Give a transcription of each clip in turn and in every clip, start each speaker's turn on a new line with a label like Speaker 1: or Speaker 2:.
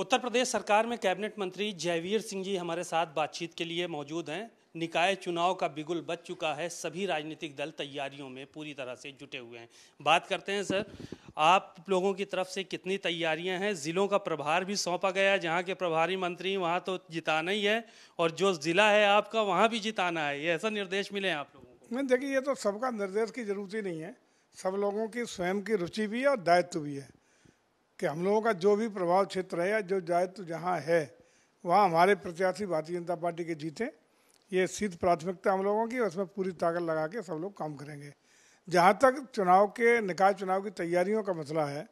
Speaker 1: उत्तर प्रदेश सरकार में कैबिनेट मंत्री जयवीर सिंह जी हमारे साथ बातचीत के लिए मौजूद हैं निकाय चुनाव का बिगुल बच चुका है सभी राजनीतिक दल तैयारियों में पूरी तरह से जुटे हुए हैं बात करते हैं सर आप लोगों की तरफ से कितनी तैयारियां हैं ज़िलों का प्रभार भी सौंपा गया जहाँ के प्रभारी मंत्री वहाँ तो जिताना ही है और जो ज़िला है आपका वहाँ भी जिताना है ये ऐसा निर्देश मिले हैं आप
Speaker 2: लोगों को देखिए ये तो सबका निर्देश की जरूरत ही नहीं है सब लोगों की स्वयं की रुचि भी है और दायित्व भी है कि हम लोगों का जो भी प्रभाव क्षेत्र है या जो जाए तो जहाँ है वहाँ हमारे प्रत्याशी भारतीय जनता पार्टी के जीते ये सीध प्राथमिकता हम लोगों की उसमें पूरी ताकत लगा के सब लोग काम करेंगे जहाँ तक चुनाव के निकाय चुनाव की तैयारियों का मसला है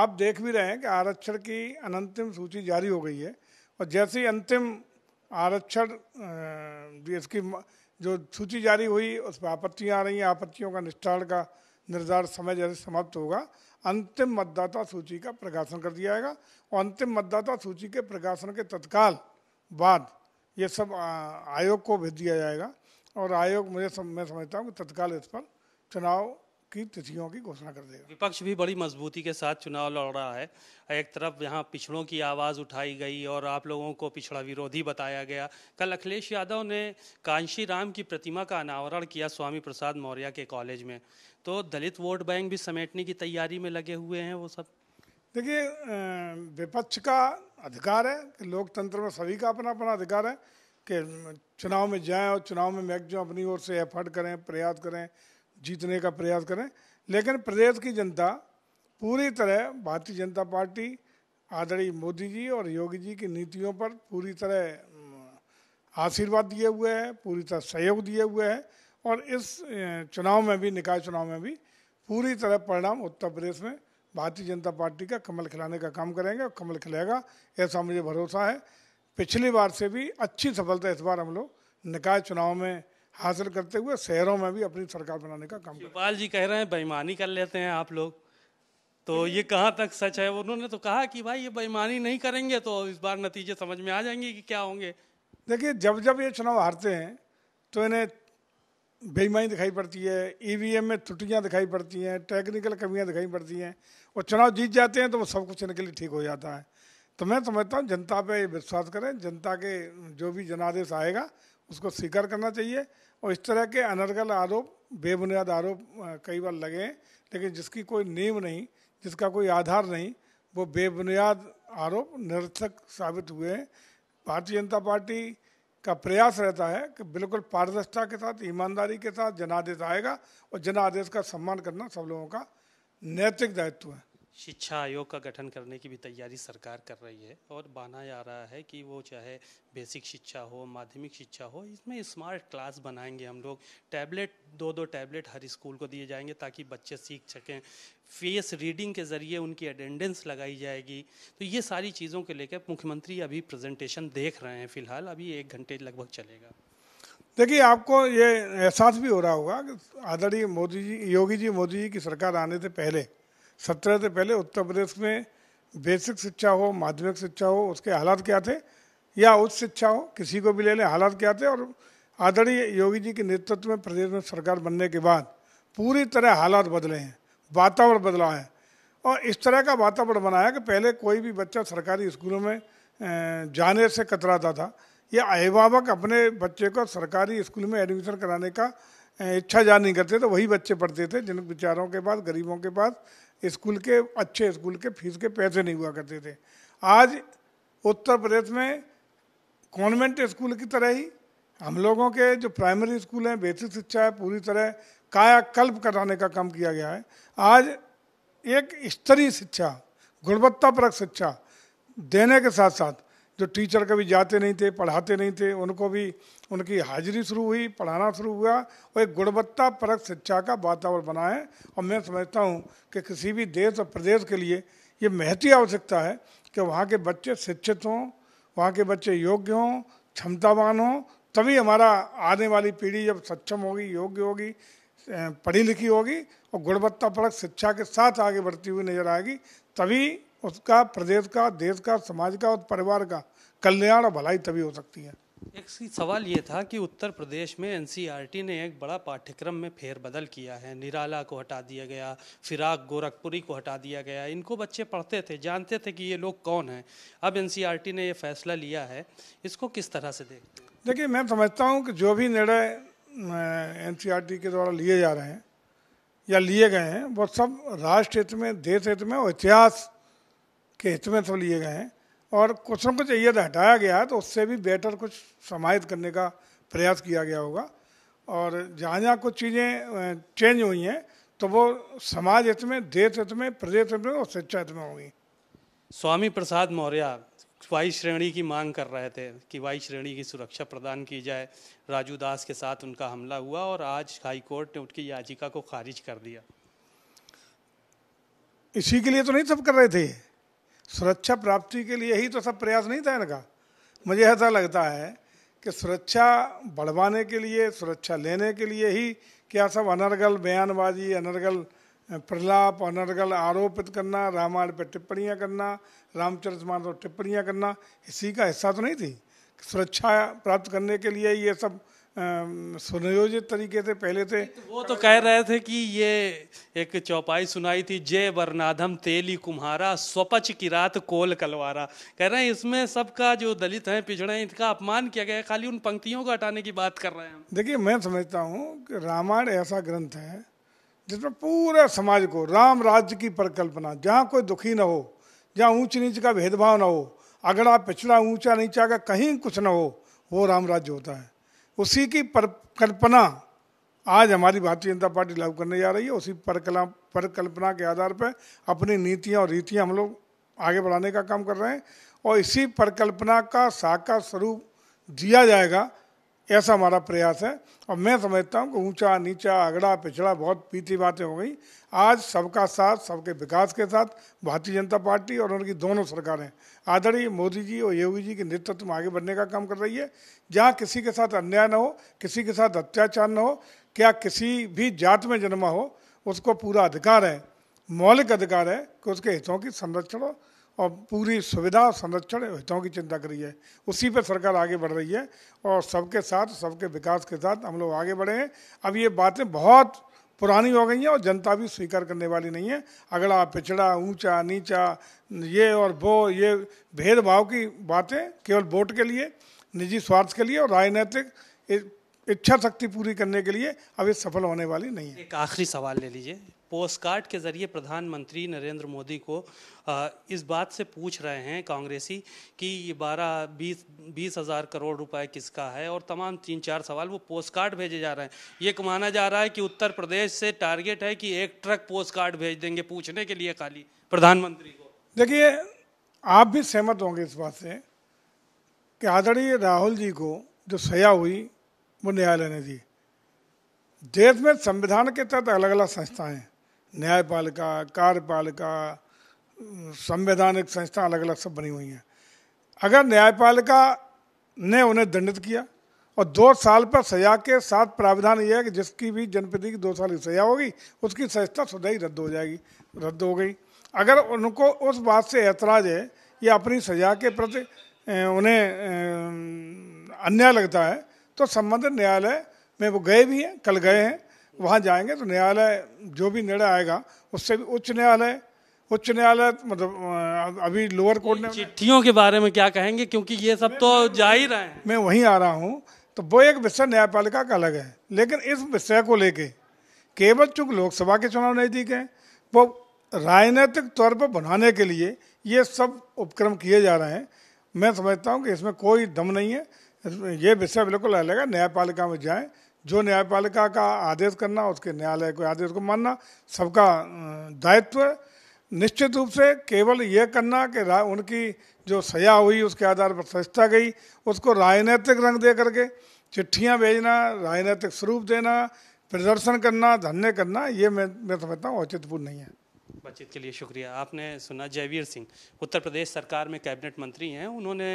Speaker 2: आप देख भी रहे हैं कि आरक्षण की अनंतिम सूची जारी हो गई है और जैसे ही अंतिम आरक्षण इसकी जो सूची जारी हुई उस पर आपत्तियाँ आ रही हैं आपत्तियों का निस्तारण का निर्धारित समय जैसे समाप्त होगा अंतिम मतदाता सूची का प्रकाशन कर दिया जाएगा और अंतिम मतदाता सूची के प्रकाशन के तत्काल बाद ये सब आयोग को भेज दिया जाएगा और आयोग मुझे सम, मैं समझता हूँ तत्काल इस पर चुनाव की तिथियों की घोषणा कर देगा
Speaker 1: विपक्ष भी बड़ी मजबूती के साथ चुनाव लड़ रहा है एक तरफ यहाँ पिछड़ों की आवाज़ उठाई गई और आप लोगों को पिछड़ा विरोधी बताया गया कल अखिलेश यादव ने कांशी राम की प्रतिमा का अनावरण किया स्वामी प्रसाद मौर्य के कॉलेज में तो दलित वोट बैंक भी समेटने की तैयारी में लगे हुए हैं वो सब
Speaker 2: देखिए विपक्ष का अधिकार है कि लोकतंत्र में सभी का अपना अपना अधिकार है कि चुनाव में जाएं और चुनाव में मैक्सिमम अपनी ओर से एफर्ट करें प्रयास करें जीतने का प्रयास करें लेकिन प्रदेश की जनता पूरी तरह भारतीय जनता पार्टी आदरणीय मोदी जी और योगी जी की नीतियों पर पूरी तरह आशीर्वाद दिए हुए है पूरी तरह सहयोग दिए हुए है और इस चुनाव में भी निकाय चुनाव में भी पूरी तरह परिणाम उत्तर प्रदेश में भारतीय जनता पार्टी का कमल खिलाने का काम करेंगे और कमल खिलाएगा ऐसा मुझे भरोसा है पिछली बार से भी अच्छी सफलता इस बार हम लोग निकाय चुनाव में हासिल करते हुए शहरों में भी अपनी सरकार बनाने का काम
Speaker 1: शिवपाल जी कह रहे हैं बेईमानी कर लेते हैं आप लोग तो ये कहाँ तक सच है उन्होंने तो कहा कि भाई ये बेईमानी नहीं करेंगे तो इस बार नतीजे समझ में आ जाएंगे कि क्या होंगे
Speaker 2: देखिए जब जब ये चुनाव हारते हैं तो इन्हें बेईमानी दिखाई पड़ती है ईवीएम में त्रुटियाँ दिखाई पड़ती हैं टेक्निकल कमियाँ दिखाई पड़ती हैं और चुनाव जीत जाते हैं तो वो सब कुछ इनके लिए ठीक हो जाता है तो मैं समझता हूँ जनता पे विश्वास करें जनता के जो भी जनादेश आएगा उसको स्वीकार करना चाहिए और इस तरह के अनर्गल आरोप बेबुनियाद आरोप कई बार लगे हैं लेकिन जिसकी कोई नींव नहीं जिसका कोई आधार नहीं वो बेबुनियाद आरोप निरर्थक साबित हुए हैं भारतीय जनता पार्टी का प्रयास रहता है कि बिल्कुल पारदर्शिता के साथ ईमानदारी के साथ जनादेश आएगा और जनादेश का सम्मान करना सब लोगों का नैतिक दायित्व है
Speaker 1: शिक्षा आयोग का गठन करने की भी तैयारी सरकार कर रही है और माना जा रहा है कि वो चाहे बेसिक शिक्षा हो माध्यमिक शिक्षा हो इसमें स्मार्ट क्लास बनाएंगे हम लोग टैबलेट दो दो टैबलेट हर स्कूल को दिए जाएंगे ताकि बच्चे सीख सकें फेस रीडिंग के ज़रिए उनकी अटेंडेंस लगाई जाएगी तो ये सारी चीज़ों के लेकर मुख्यमंत्री अभी प्रेजेंटेशन देख रहे हैं फिलहाल अभी एक घंटे लगभग चलेगा
Speaker 2: देखिए आपको ये एहसास भी हो रहा होगा आदरणीय मोदी जी योगी जी मोदी जी की सरकार आने से पहले सत्रह से पहले उत्तर प्रदेश में बेसिक शिक्षा हो माध्यमिक शिक्षा हो उसके हालात क्या थे या उच्च शिक्षा हो किसी को भी ले लें हालात क्या थे और आदरणीय योगी जी के नेतृत्व में प्रदेश में सरकार बनने के बाद पूरी तरह हालात बदले हैं वातावरण बदला है और इस तरह का वातावरण बनाया कि पहले कोई भी बच्चा सरकारी स्कूलों में जाने से कतराता था या अभिभावक अपने बच्चे को सरकारी स्कूल में एडमिशन कराने का इच्छा जान नहीं करते तो वही बच्चे पढ़ते थे जिन बेचारों के पास गरीबों के पास स्कूल के अच्छे स्कूल के फीस के पैसे नहीं हुआ करते थे आज उत्तर प्रदेश में कॉन्वेंट स्कूल की तरह ही हम लोगों के जो प्राइमरी स्कूल हैं बेसिक शिक्षा है पूरी तरह कायाकल्प कराने का काम किया गया है आज एक स्तरीय शिक्षा गुणवत्तापरक शिक्षा देने के साथ साथ जो टीचर कभी जाते नहीं थे पढ़ाते नहीं थे उनको भी उनकी हाजिरी शुरू हुई पढ़ाना शुरू हुआ और एक गुणवत्ता परक शिक्षा का वातावरण बना है और मैं समझता हूँ कि किसी भी देश और प्रदेश के लिए ये महती आवश्यकता है कि वहाँ के बच्चे शिक्षित हों वहाँ के बच्चे योग्य हों क्षमतावान हों तभी हमारा आने वाली पीढ़ी जब सक्षम होगी योग्य होगी पढ़ी लिखी होगी और गुणवत्ता परक शिक्षा के साथ आगे बढ़ती हुई नजर आएगी तभी उसका प्रदेश का देश का समाज का और परिवार का कल्याण और भलाई तभी हो सकती है
Speaker 1: एक सवाल ये था कि उत्तर प्रदेश में एनसीईआरटी ने एक बड़ा पाठ्यक्रम में फेरबदल किया है निराला को हटा दिया गया फिराक गोरखपुरी को हटा दिया गया इनको बच्चे पढ़ते थे जानते थे कि ये लोग कौन हैं अब एनसीईआरटी ने ये फैसला लिया है इसको किस तरह से देख
Speaker 2: देखिए मैं समझता हूँ कि जो भी निर्णय एन के द्वारा लिए जा रहे हैं या लिए गए हैं वो सब राष्ट्र हित में देश हित में और इतिहास के हित में तो लिए गए हैं और कुछ न कुछ यदि हटाया गया तो उससे भी बेटर कुछ समाहित करने का प्रयास किया गया होगा और जहाँ जहाँ कुछ चीज़ें चेंज हुई हैं तो वो समाज हित में देश हित में प्रदेश हित में और शिक्षा हित में होंगी
Speaker 1: स्वामी प्रसाद मौर्य वाई श्रेणी की मांग कर रहे थे कि वाई श्रेणी की सुरक्षा प्रदान की जाए राजू दास के साथ उनका हमला हुआ और आज हाईकोर्ट ने उनकी याचिका को खारिज कर दिया
Speaker 2: इसी के लिए तो नहीं सब कर रहे थे सुरक्षा प्राप्ति के लिए ही तो सब प्रयास नहीं था इनका मुझे ऐसा लगता है कि सुरक्षा बढ़वाने के लिए सुरक्षा लेने के लिए ही क्या सब अनर्गल बयानबाजी अनर्गल प्रलाप अनर्गल आरोपित करना रामायण पर टिप्पणियाँ करना रामचरित मान पर टिप्पणियाँ करना इसी का हिस्सा तो नहीं थी सुरक्षा प्राप्त करने के लिए ये सब सुनियोजित तरीके से पहले थे
Speaker 1: तो वो तो कह रहे थे कि ये एक चौपाई सुनाई थी जय वर्णाधम तेली कुम्हारा स्वपच की रात कोल कलवारा कह रहे हैं इसमें सबका जो दलित हैं पिछड़े हैं इनका अपमान किया गया खाली उन पंक्तियों को हटाने की बात कर रहे हैं
Speaker 2: देखिए मैं समझता हूँ कि रामायण ऐसा ग्रंथ है जिसमें पूरे समाज को राम राज्य की परिकल्पना जहाँ कोई दुखी ना हो जहाँ ऊंच नीच का भेदभाव ना हो अगड़ा पिछड़ा ऊंचा नीचा का कहीं कुछ ना हो वो राम राज्य होता है उसी की परिकल्पना आज हमारी भारतीय जनता पार्टी लागू करने जा रही है उसी परकला परिकल्पना के आधार पर अपनी नीतियाँ और रीतियाँ हम लोग आगे बढ़ाने का काम कर रहे हैं और इसी परिकल्पना का साकार स्वरूप दिया जाएगा ऐसा हमारा प्रयास है और मैं समझता हूँ कि ऊंचा नीचा अगड़ा पिछड़ा बहुत पीती बातें हो गई आज सबका साथ सबके विकास के साथ भारतीय जनता पार्टी और उनकी दोनों सरकारें आदरणीय मोदी जी और योगी जी के नेतृत्व में आगे बढ़ने का काम कर रही है जहाँ किसी के साथ अन्याय न हो किसी के साथ अत्याचार न हो क्या किसी भी जात में जन्मा हो उसको पूरा अधिकार है मौलिक अधिकार है कि उसके हितों की संरक्षण हो और पूरी सुविधा और संरक्षण हितों की चिंता करी है उसी पर सरकार आगे बढ़ रही है और सबके साथ सबके विकास के साथ हम लोग आगे बढ़े हैं अब ये बातें बहुत पुरानी हो गई हैं और जनता भी स्वीकार करने वाली नहीं है अगला पिछड़ा ऊंचा नीचा ये और वो ये भेदभाव की बातें केवल वोट के लिए निजी स्वार्थ के लिए और राजनीतिक इच्छा शक्ति पूरी करने के लिए अब ये सफल होने वाली नहीं है
Speaker 1: एक आखिरी सवाल ले लीजिए पोस्ट कार्ड के जरिए प्रधानमंत्री नरेंद्र मोदी को इस बात से पूछ रहे हैं कांग्रेसी कि ये बारह बीस बीस हज़ार करोड़ रुपए किसका है और तमाम तीन चार सवाल वो पोस्ट कार्ड भेजे जा रहे हैं ये माना जा रहा है कि उत्तर प्रदेश से टारगेट है कि एक ट्रक पोस्ट कार्ड भेज देंगे पूछने के लिए खाली प्रधानमंत्री को देखिए आप
Speaker 2: भी सहमत होंगे इस बात से कि आदरणीय राहुल जी को जो सया हुई वो न्यायालय ने दी देश में संविधान के तहत अलग अलग संस्थाएं हैं न्यायपालिका कार्यपालिका संवैधानिक संस्था अलग अलग सब बनी हुई हैं अगर न्यायपालिका ने उन्हें दंडित किया और दो साल पर सजा के साथ प्रावधान यह है कि जिसकी भी जनप्रति की दो साल की सजा होगी उसकी संस्था सदा ही रद्द हो जाएगी रद्द हो गई अगर उनको उस बात से ऐतराज है या अपनी सजा के प्रति उन्हें अन्याय लगता है तो संबंधित न्यायालय में वो गए भी हैं कल गए हैं वहाँ जाएंगे तो न्यायालय जो भी निर्णय आएगा उससे भी उच्च न्यायालय उच्च न्यायालय मतलब अभी लोअर कोर्ट ने
Speaker 1: चिट्ठियों के बारे में क्या कहेंगे क्योंकि ये सब तो जा ही रहे हैं मैं वहीं आ रहा हूँ तो वो एक
Speaker 2: विषय न्यायपालिका का अलग है लेकिन इस विषय को लेके केवल चूंकि लोकसभा के चुनाव नज़दीक हैं वो राजनीतिक तौर पर बनाने के लिए ये सब उपक्रम किए जा रहे हैं मैं समझता हूँ कि इसमें कोई दम नहीं है ये विषय बिल्कुल अलग है न्यायपालिका में जाएँ जो न्यायपालिका का आदेश करना उसके न्यायालय के आदेश को मानना सबका दायित्व है निश्चित रूप से केवल ये करना कि उनकी जो सजा हुई उसके आधार पर सजता गई उसको राजनीतिक रंग दे करके चिट्ठियाँ भेजना राजनीतिक स्वरूप देना प्रदर्शन करना धन्य करना ये मैं मैं समझता हूँ औचित्यपूर्ण नहीं है
Speaker 1: बातचीत के लिए शुक्रिया आपने सुना जयवीर सिंह उत्तर प्रदेश सरकार में कैबिनेट मंत्री हैं उन्होंने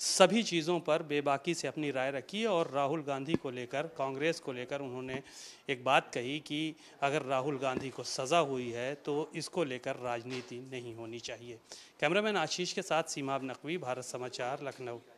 Speaker 1: सभी चीज़ों पर बेबाकी से अपनी राय रखी और राहुल गांधी को लेकर कांग्रेस को लेकर उन्होंने एक बात कही कि अगर राहुल गांधी को सज़ा हुई है तो इसको लेकर राजनीति नहीं होनी चाहिए कैमरामैन आशीष के साथ सीमाब नकवी भारत समाचार लखनऊ